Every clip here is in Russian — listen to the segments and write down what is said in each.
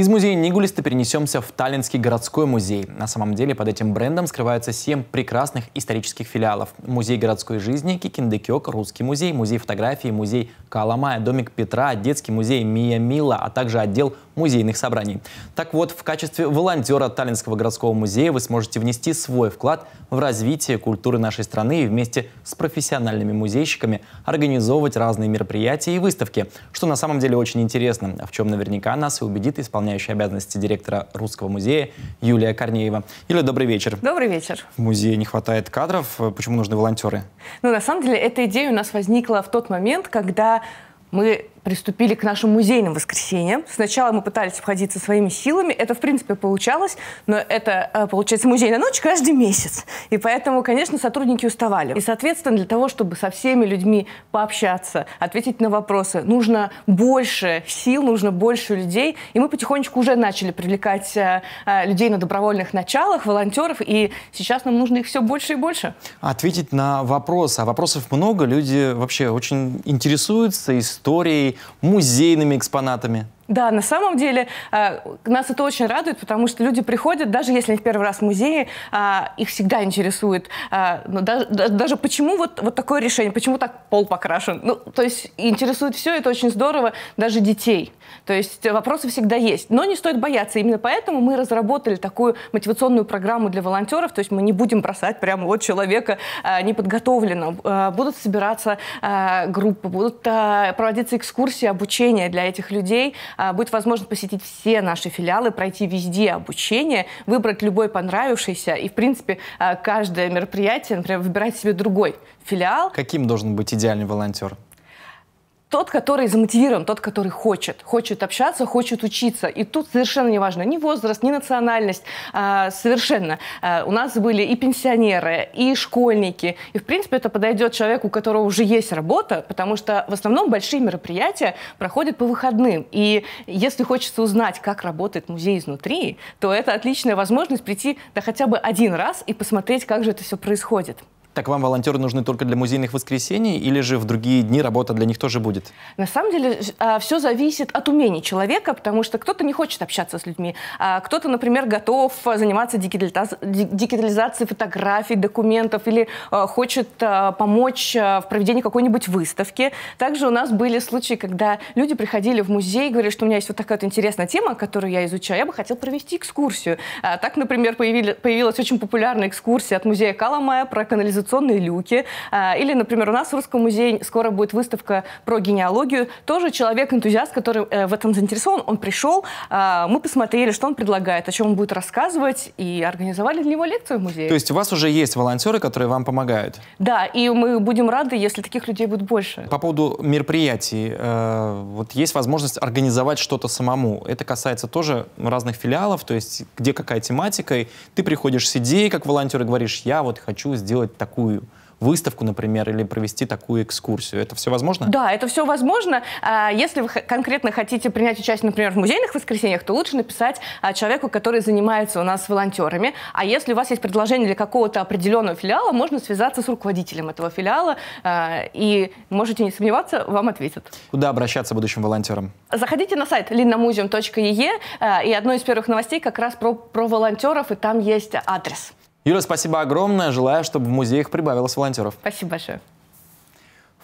Из музея Нигулиста перенесемся в Таллинский городской музей. На самом деле под этим брендом скрываются семь прекрасных исторических филиалов. Музей городской жизни, Кикиндекёк, Русский музей, музей фотографии, музей Каламая, домик Петра, детский музей Мия Мила, а также отдел музейных собраний. Так вот, в качестве волонтера Таллинского городского музея вы сможете внести свой вклад в развитие культуры нашей страны и вместе с профессиональными музейщиками организовывать разные мероприятия и выставки, что на самом деле очень интересно, а в чем наверняка нас и убедит исполняющая обязанности директора Русского музея Юлия Корнеева. Юлия, добрый вечер. Добрый вечер. В музее не хватает кадров, почему нужны волонтеры? Ну, на самом деле, эта идея у нас возникла в тот момент, когда мы приступили к нашим музейным воскресеньям. Сначала мы пытались обходиться своими силами. Это, в принципе, получалось, но это, э, получается, музейная ночь каждый месяц. И поэтому, конечно, сотрудники уставали. И, соответственно, для того, чтобы со всеми людьми пообщаться, ответить на вопросы, нужно больше сил, нужно больше людей. И мы потихонечку уже начали привлекать э, э, людей на добровольных началах, волонтеров, и сейчас нам нужно их все больше и больше. Ответить на вопросы. А вопросов много, люди вообще очень интересуются историей, музейными экспонатами? Да, на самом деле э, нас это очень радует, потому что люди приходят, даже если они в первый раз в музее, э, их всегда интересует, э, ну, даже, даже почему вот, вот такое решение, почему так пол покрашен. Ну, то есть интересует все, это очень здорово, даже детей. То есть вопросы всегда есть. Но не стоит бояться. Именно поэтому мы разработали такую мотивационную программу для волонтеров. То есть мы не будем бросать прямо вот человека э, неподготовленного. Э, будут собираться э, группы, будут э, проводиться экскурсии, обучение для этих людей – а, будет возможно посетить все наши филиалы, пройти везде обучение, выбрать любой понравившийся. И, в принципе, а, каждое мероприятие, например, выбирать себе другой филиал. Каким должен быть идеальный волонтер? тот, который замотивирован, тот, который хочет. Хочет общаться, хочет учиться. И тут совершенно не важно ни возраст, ни национальность. А, совершенно. А, у нас были и пенсионеры, и школьники. И, в принципе, это подойдет человеку, у которого уже есть работа, потому что в основном большие мероприятия проходят по выходным. И если хочется узнать, как работает музей изнутри, то это отличная возможность прийти да хотя бы один раз и посмотреть, как же это все происходит. Так вам волонтеры нужны только для музейных воскресений или же в другие дни работа для них тоже будет? На самом деле а, все зависит от умений человека, потому что кто-то не хочет общаться с людьми, а кто-то, например, готов а, заниматься дигитализацией фотографий, документов или а, хочет помочь в проведении какой-нибудь выставки. Также у нас были случаи, когда люди приходили в музей и говорили, что у меня есть вот такая вот интересная тема, которую я изучаю, я бы хотел провести экскурсию. Так, например, появилась очень популярная экскурсия от музея Каламая про канализацию канализационные люки. А, или, например, у нас в Русском музее скоро будет выставка про генеалогию. Тоже человек-энтузиаст, который э, в этом заинтересован, он пришел, а, мы посмотрели, что он предлагает, о чем он будет рассказывать, и организовали для него лекцию в музее. То есть у вас уже есть волонтеры, которые вам помогают? Да, и мы будем рады, если таких людей будет больше. По поводу мероприятий, э, вот есть возможность организовать что-то самому. Это касается тоже разных филиалов, то есть где какая тематика, и ты приходишь с идеей как волонтер и говоришь, я вот хочу сделать так такую выставку, например, или провести такую экскурсию. Это все возможно? Да, это все возможно. А, если вы конкретно хотите принять участие, например, в музейных воскресеньях, то лучше написать а, человеку, который занимается у нас волонтерами. А если у вас есть предложение для какого-то определенного филиала, можно связаться с руководителем этого филиала, а, и можете не сомневаться, вам ответят. Куда обращаться будущим волонтерам? Заходите на сайт linnamuseum.ee, и одно из первых новостей как раз про, про волонтеров, и там есть адрес. Юля, спасибо огромное. Желаю, чтобы в музеях прибавилось волонтеров. Спасибо большое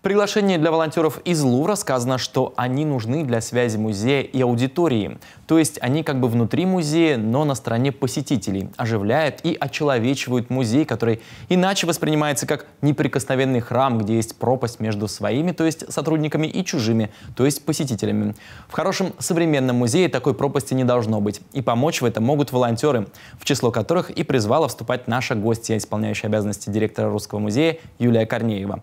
приглашении для волонтеров из Лувра сказано, что они нужны для связи музея и аудитории. То есть они как бы внутри музея, но на стороне посетителей, оживляют и очеловечивают музей, который иначе воспринимается как неприкосновенный храм, где есть пропасть между своими, то есть сотрудниками, и чужими, то есть посетителями. В хорошем современном музее такой пропасти не должно быть. И помочь в этом могут волонтеры, в число которых и призвала вступать наша гостья, исполняющая обязанности директора Русского музея Юлия Корнеева.